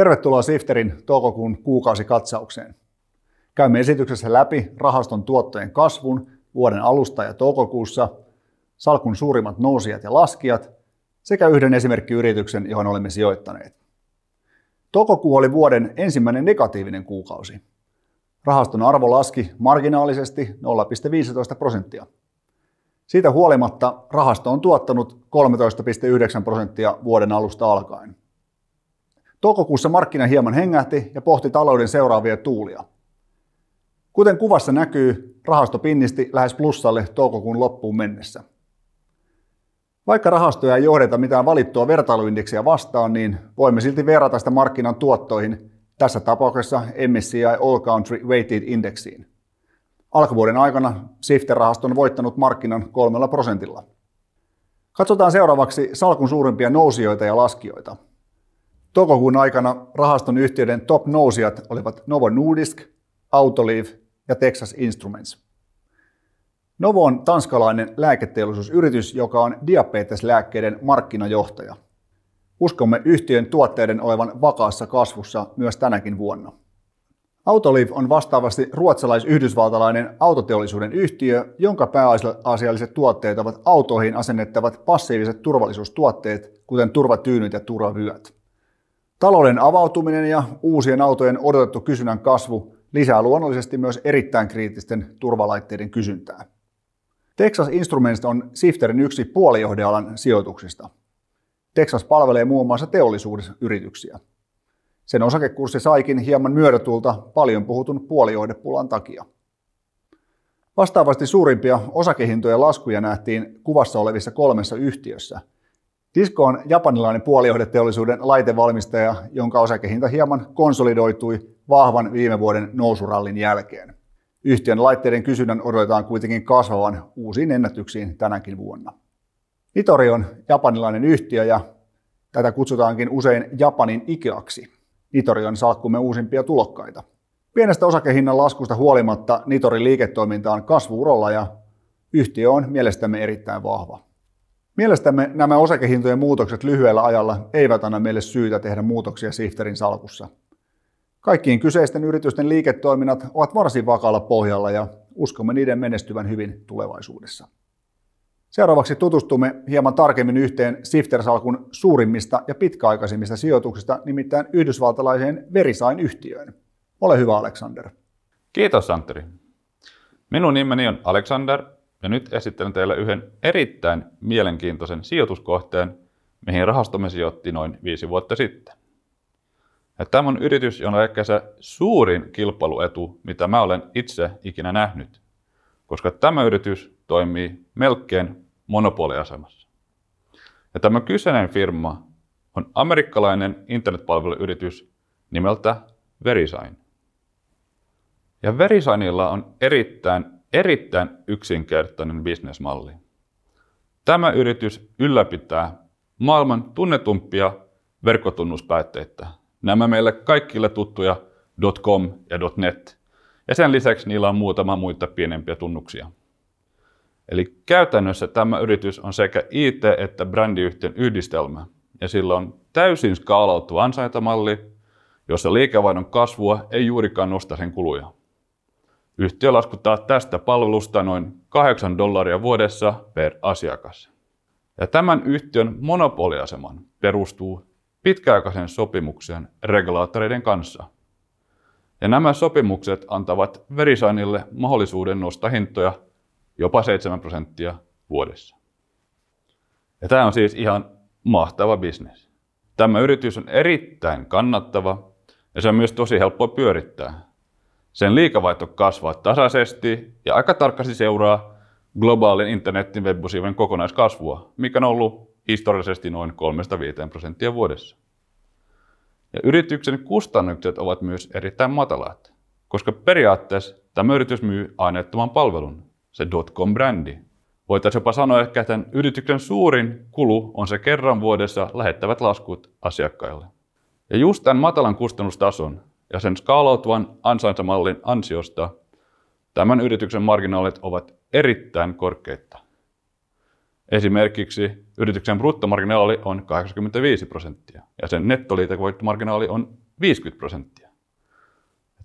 Tervetuloa Sifterin toukokuun kuukausikatsaukseen. Käymme esityksessä läpi rahaston tuottojen kasvun vuoden alusta ja toukokuussa, salkun suurimmat nousijat ja laskijat sekä yhden esimerkkiyrityksen, johon olemme sijoittaneet. Toukokuu oli vuoden ensimmäinen negatiivinen kuukausi. Rahaston arvo laski marginaalisesti 0,15 prosenttia. Siitä huolimatta rahasto on tuottanut 13,9 prosenttia vuoden alusta alkaen. Toukokuussa markkina hieman hengähti ja pohti talouden seuraavia tuulia. Kuten kuvassa näkyy, rahasto pinnisti lähes plussalle toukokuun loppuun mennessä. Vaikka rahastoja ei johdeta mitään valittua vertailuindeksiä vastaan, niin voimme silti verrata sitä markkinan tuottoihin, tässä tapauksessa MSCI All Country Weighted Indexiin. Alkuvuoden aikana Sifter rahasto on voittanut markkinan kolmella prosentilla. Katsotaan seuraavaksi salkun suurimpia nousijoita ja laskijoita – Toukokuun aikana rahaston yhtiöiden top nousijat olivat Novo Nordisk, Autoliv ja Texas Instruments. Novo on tanskalainen lääketeollisuusyritys, joka on diabeteslääkkeiden markkinajohtaja. Uskomme yhtiön tuotteiden olevan vakaassa kasvussa myös tänäkin vuonna. Autoliv on vastaavasti ruotsalais-yhdysvaltalainen autoteollisuuden yhtiö, jonka pääasialliset tuotteet ovat autoihin asennettavat passiiviset turvallisuustuotteet, kuten turvatyynyt ja turvavyöt. Talouden avautuminen ja uusien autojen odotettu kysynnän kasvu lisää luonnollisesti myös erittäin kriittisten turvalaitteiden kysyntää. Texas Instruments on Sifterin yksi puolijohdealan sijoituksista. Texas palvelee muun muassa teollisuusyrityksiä. Sen osakekurssi saikin hieman myötätulta paljon puhutun puolijohdepulan takia. Vastaavasti suurimpia osakehintojen laskuja nähtiin kuvassa olevissa kolmessa yhtiössä – Disco on japanilainen puolijohdeteollisuuden laitevalmistaja, jonka osakehinta hieman konsolidoitui vahvan viime vuoden nousurallin jälkeen. Yhtiön laitteiden kysynnän odotetaan kuitenkin kasvavan uusiin ennätyksiin tänäkin vuonna. Nitori on japanilainen yhtiö ja tätä kutsutaankin usein Japanin Ikeaksi. Nitori on salkkumme uusimpia tulokkaita. Pienestä osakehinnan laskusta huolimatta Nitorin liiketoiminta on kasvuurolla ja yhtiö on mielestämme erittäin vahva. Mielestämme nämä osakehintojen muutokset lyhyellä ajalla eivät anna meille syytä tehdä muutoksia Sifterin salkussa. Kaikkien kyseisten yritysten liiketoiminnat ovat varsin vakaalla pohjalla ja uskomme niiden menestyvän hyvin tulevaisuudessa. Seuraavaksi tutustumme hieman tarkemmin yhteen Sifter-salkun suurimmista ja pitkäaikaisimmista sijoituksista, nimittäin yhdysvaltalaiseen Verisain yhtiöön. Ole hyvä, Alexander. Kiitos, Santeri. Minun nimeni on Alexander ja nyt esittelen teille yhden erittäin mielenkiintoisen sijoituskohteen, mihin rahastomme sijoitti noin viisi vuotta sitten. Ja tämä on yritys, jolla ehkä se suurin kilpailuetu, mitä mä olen itse ikinä nähnyt, koska tämä yritys toimii melkein monopoliasemassa. Ja tämä kyseinen firma on amerikkalainen internetpalveluyritys nimeltä Verisign. Ja Verisignilla on erittäin erittäin yksinkertainen bisnesmalli. Tämä yritys ylläpitää maailman tunnetumpia verkkotunnuspäätteitä. Nämä meille kaikille tuttuja .com ja .net. Ja sen lisäksi niillä on muutama muita pienempiä tunnuksia. Eli käytännössä tämä yritys on sekä IT- että brändiyhtiön yhdistelmä, ja sillä on täysin skaalautu ansaintamalli, jossa liikevaihdon kasvua ei juurikaan nosta sen kuluja. Yhtiö laskuttaa tästä palvelusta noin 8 dollaria vuodessa per asiakas. Ja tämän yhtiön monopoliaseman perustuu pitkäaikaisen sopimukseen regulaattoreiden kanssa. Ja nämä sopimukset antavat verisainille mahdollisuuden nostaa hintoja jopa 7 prosenttia vuodessa. Ja tämä on siis ihan mahtava bisnes. Tämä yritys on erittäin kannattava ja se on myös tosi helppo pyörittää, sen liikavaihto kasvaa tasaisesti ja aika tarkasti seuraa globaalin internetin webbusivun kokonaiskasvua, mikä on ollut historiallisesti noin 3-5 prosenttia vuodessa. Ja yrityksen kustannukset ovat myös erittäin matalat, koska periaatteessa tämä yritys myy aineettoman palvelun, se dotcom-brändi. Voitaisiin jopa sanoa ehkä, että tämän yrityksen suurin kulu on se kerran vuodessa lähettävät laskut asiakkaille. Ja just tämän matalan kustannustason ja sen skaalautuvan ansaintamallin ansiosta tämän yrityksen marginaalit ovat erittäin korkeita. Esimerkiksi yrityksen bruttomarginaali on 85 prosenttia ja sen nettoliikevoittomarginaali on 50 prosenttia.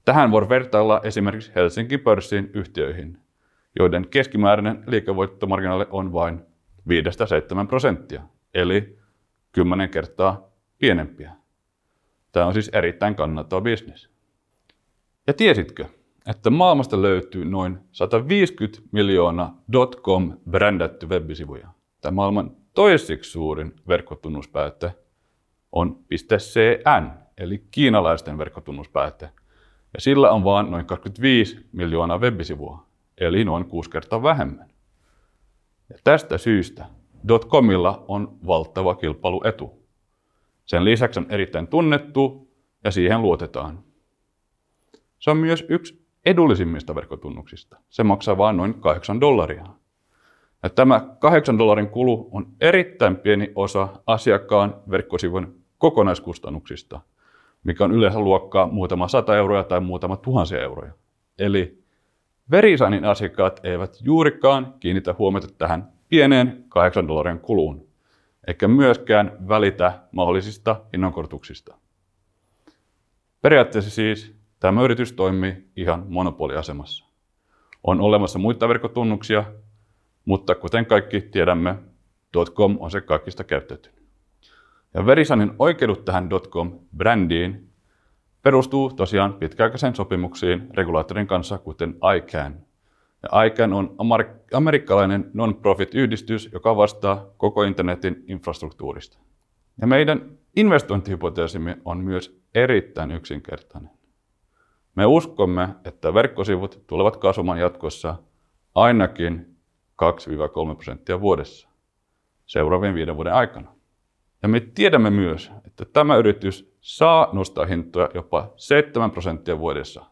Tähän voi vertailla esimerkiksi Helsingin pörssiin yhtiöihin, joiden keskimääräinen liikevoittomarginaali on vain 5-7 prosenttia, eli 10 kertaa pienempiä. Tämä on siis erittäin kannattava bisnes. Ja tiesitkö, että maailmasta löytyy noin 150 miljoonaa .com brändätty webbisivuja. Tämä maailman toiseksi suurin verkkotunnuspäätte. on .cn, eli kiinalaisten verkkotunnuspäätte. Ja sillä on vain noin 25 miljoonaa webbisivua, eli noin kuusi kertaa vähemmän. Ja tästä syystä .comilla on valtava kilpailuetu. Sen lisäksi on erittäin tunnettu ja siihen luotetaan. Se on myös yksi edullisimmista verkkotunnuksista. Se maksaa vain noin 8 dollaria. Ja tämä 8 dollarin kulu on erittäin pieni osa asiakkaan verkkosivun kokonaiskustannuksista, mikä on yleensä luokkaa muutama sata euroa tai muutama tuhansia euroja. Eli verisanin asiakkaat eivät juurikaan kiinnitä huomiota tähän pieneen 8 dollarin kuluun eikä myöskään välitä mahdollisista hinnankorotuksista. Periaatteessa siis tämä yritys toimii ihan monopoliasemassa. On olemassa muita verkkotunnuksia, mutta kuten kaikki tiedämme, .com on se kaikista käytetty. Ja Verisanin oikeudet tähän .com-brändiin perustuu tosiaan pitkäaikaisen sopimuksiin regulaattorin kanssa, kuten ICANN. ICAN on amerikkalainen non-profit-yhdistys, joka vastaa koko internetin infrastruktuurista. Ja meidän investointihypoteesimme on myös erittäin yksinkertainen. Me uskomme, että verkkosivut tulevat kasvamaan jatkossa ainakin 2-3 prosenttia vuodessa seuraavien viiden vuoden aikana. Ja me tiedämme myös, että tämä yritys saa nostaa hintoja jopa 7 prosenttia vuodessa.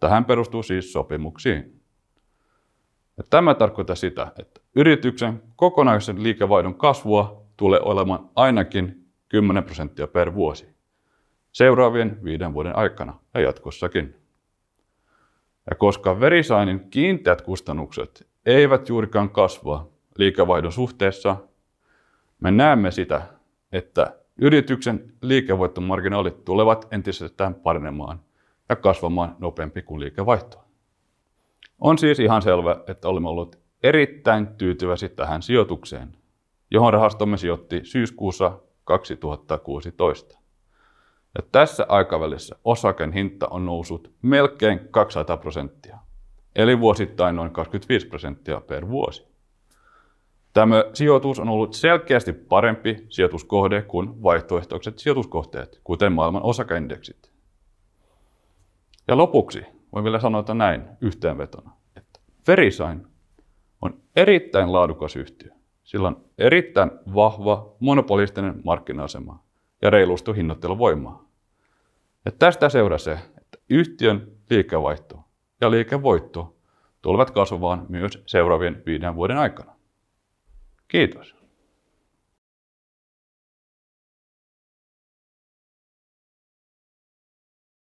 Tähän perustuu siis sopimuksiin. Ja tämä tarkoittaa sitä, että yrityksen kokonaisen liikevaihdon kasvua tulee olemaan ainakin 10 prosenttia per vuosi seuraavien viiden vuoden aikana ja jatkossakin. Ja koska verisainin kiinteät kustannukset eivät juurikaan kasva liikevaihdon suhteessa, me näemme sitä, että yrityksen liikevoittomarginaalit tulevat entisestään paranemaan ja kasvamaan nopeampi kuin liikevaihto. On siis ihan selvä, että olemme olleet erittäin tyytyväisiä tähän sijoitukseen, johon rahastomme sijoitti syyskuussa 2016. Ja tässä aikavälissä osaken hinta on noussut melkein 200 prosenttia, eli vuosittain noin 25 prosenttia per vuosi. Tämä sijoitus on ollut selkeästi parempi sijoituskohde kuin vaihtoehtoiset sijoituskohteet, kuten maailman osakeindeksit. Ja lopuksi voin vielä sanoa että näin yhteenvetona, että Verisain on erittäin laadukas yhtiö. Sillä on erittäin vahva monopolistinen markkina-asema ja reilustu hinnoitteluvoimaa. Ja tästä seuraa se, että yhtiön liikevaihto ja liikevoitto tulevat kasvamaan myös seuraavien viiden vuoden aikana. Kiitos.